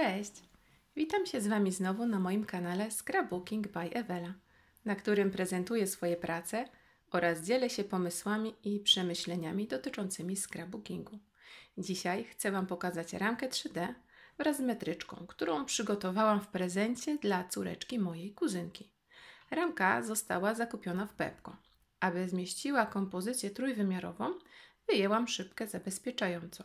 Cześć! Witam się z Wami znowu na moim kanale Scrapbooking by Ewela, na którym prezentuję swoje prace oraz dzielę się pomysłami i przemyśleniami dotyczącymi scrapbookingu. Dzisiaj chcę Wam pokazać ramkę 3D wraz z metryczką, którą przygotowałam w prezencie dla córeczki mojej kuzynki. Ramka została zakupiona w Pepko. Aby zmieściła kompozycję trójwymiarową, wyjęłam szybkę zabezpieczającą.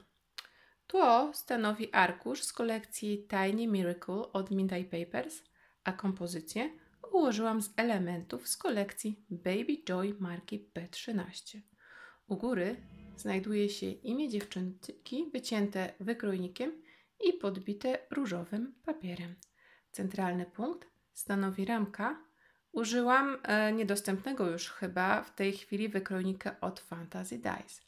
Tło stanowi arkusz z kolekcji Tiny Miracle od Mindy Papers, a kompozycję ułożyłam z elementów z kolekcji Baby Joy marki p 13 U góry znajduje się imię dziewczynki wycięte wykrojnikiem i podbite różowym papierem. Centralny punkt stanowi ramka. Użyłam e, niedostępnego już chyba w tej chwili wykrojnika od Fantasy Dice.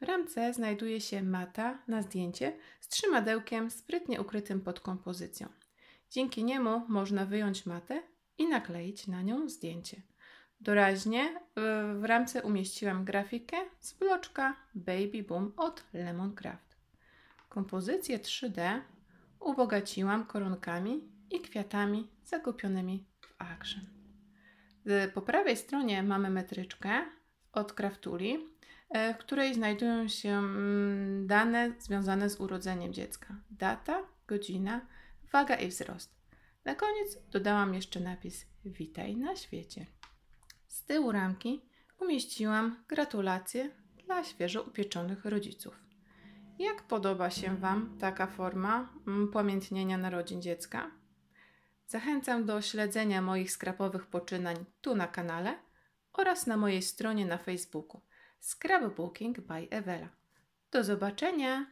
W ramce znajduje się mata na zdjęcie z trzymadełkiem sprytnie ukrytym pod kompozycją. Dzięki niemu można wyjąć matę i nakleić na nią zdjęcie. Doraźnie e, w ramce umieściłam grafikę z bloczka Baby Boom od Lemon Craft. Kompozycję 3D ubogaciłam koronkami i kwiatami zakupionymi w Action. E, po prawej stronie mamy metryczkę od Craftuli, E, w której znajdują się mm, dane związane z urodzeniem dziecka: data, godzina, waga i wzrost. Na koniec dodałam jeszcze napis Witaj na świecie. Z tyłu ramki umieściłam gratulacje dla świeżo upieczonych rodziców. Jak podoba się Wam taka forma mm, pamiętnienia narodzin dziecka? Zachęcam do śledzenia moich skrapowych poczynań tu na kanale oraz na mojej stronie na Facebooku. Scrapbooking by Ewela. Do zobaczenia!